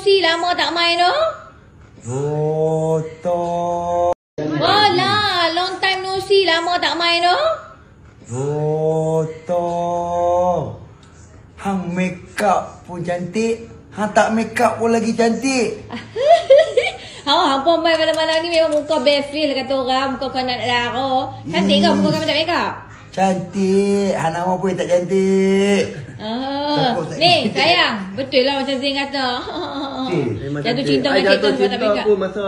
MC lama tak main oh. Botol. Oh la, long time no see lama tak main oh. Botol. Hang make up pun cantik, hang tak make up pun lagi cantik. Ha, oh, hang pun main malam-malam ni memang muka befil kata orang, muka kau nak lara. Cantik mm. kau muka kau tak make up. Cantik. Han nama pun tak cantik. Oh. ni, sayang. Betul lah macam Zain kata. Jatuh cinta macam tu Jatuh cinta pun masa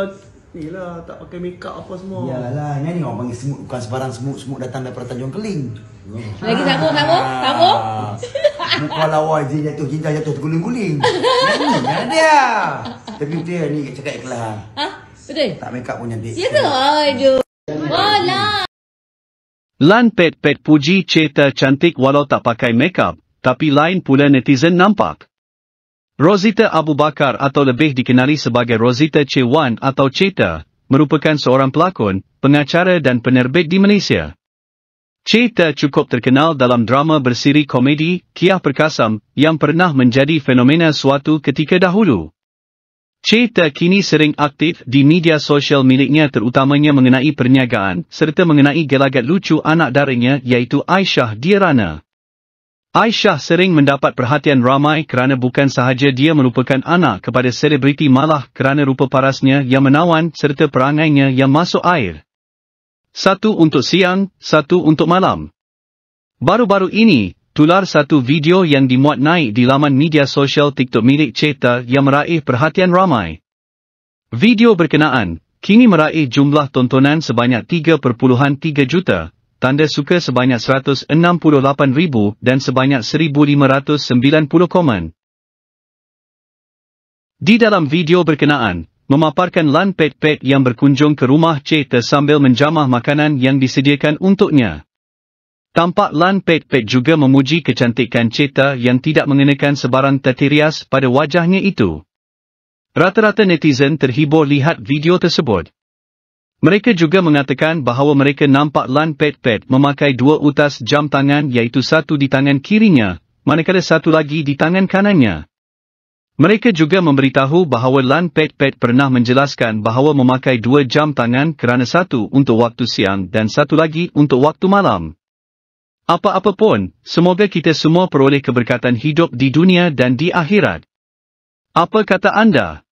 Ni lah, tak pakai make up apa semua Ya lah, ni orang panggil semut Bukan sebarang semut, semut datang daripada Tanjung Keling oh. Lagi sabuk, sabuk, sabuk Muka lawa je jatuh cinta, jatuh terguling-guling Ni ni dia Tapi betul ni cakap ikhlas Ha? Betul? Tak make up pun nanti Ya tu? Aduh Walah Lan pet pet puji cerita cantik walau tak pakai make up, tapi lain pula netizen nampak. Rosita Abu Bakar atau lebih dikenali sebagai Rosita C. 1 atau Cita, merupakan seorang pelakon, pengacara dan penerbit di Malaysia. Cita cukup terkenal dalam drama bersiri komedi, Kiah Perkasam, yang pernah menjadi fenomena suatu ketika dahulu. Cita kini sering aktif di media sosial miliknya terutamanya mengenai perniagaan serta mengenai gelagat lucu anak darinya iaitu Aisyah Dirana. Aisyah sering mendapat perhatian ramai kerana bukan sahaja dia merupakan anak kepada selebriti malah kerana rupa parasnya yang menawan serta perangainya yang masuk air. Satu untuk siang, satu untuk malam. Baru-baru ini, tular satu video yang dimuat naik di laman media sosial TikTok milik Cheta yang meraih perhatian ramai. Video berkenaan, kini meraih jumlah tontonan sebanyak 3.3 juta, tanda suka sebanyak 168,000 dan sebanyak 1,590 komen. Di dalam video berkenaan, memaparkan Lan Pet Pet yang berkunjung ke rumah Cheta sambil menjamah makanan yang disediakan untuknya. Tampak Lan Pet Pet juga memuji kecantikan Cheta yang tidak mengenakan sebarang tetirias pada wajahnya itu. Rata-rata netizen terhibur lihat video tersebut. Mereka juga mengatakan bahawa mereka nampak Lan Pet Pet memakai dua utas jam tangan iaitu satu di tangan kirinya, manakala satu lagi di tangan kanannya. Mereka juga memberitahu bahawa Lan Pet Pet pernah menjelaskan bahawa memakai dua jam tangan kerana satu untuk waktu siang dan satu lagi untuk waktu malam. apa apapun semoga kita semua peroleh keberkatan hidup di dunia dan di akhirat. Apa kata anda?